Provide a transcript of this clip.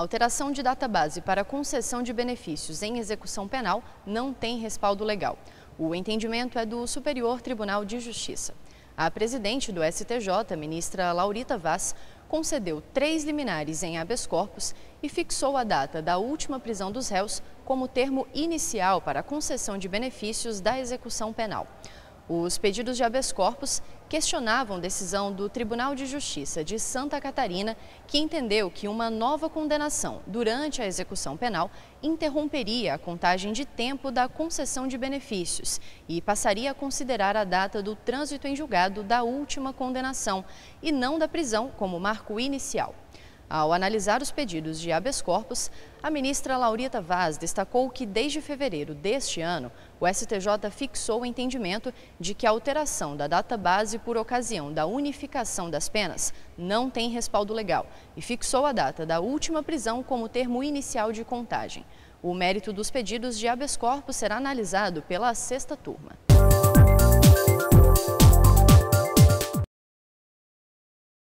Alteração de data-base para concessão de benefícios em execução penal não tem respaldo legal. O entendimento é do Superior Tribunal de Justiça. A presidente do STJ, ministra Laurita Vaz, concedeu três liminares em habeas corpus e fixou a data da última prisão dos réus como termo inicial para a concessão de benefícios da execução penal. Os pedidos de habeas corpus questionavam decisão do Tribunal de Justiça de Santa Catarina, que entendeu que uma nova condenação durante a execução penal interromperia a contagem de tempo da concessão de benefícios e passaria a considerar a data do trânsito em julgado da última condenação e não da prisão como marco inicial. Ao analisar os pedidos de habeas corpus, a ministra Laurita Vaz destacou que desde fevereiro deste ano, o STJ fixou o entendimento de que a alteração da data base por ocasião da unificação das penas não tem respaldo legal e fixou a data da última prisão como termo inicial de contagem. O mérito dos pedidos de habeas corpus será analisado pela sexta turma.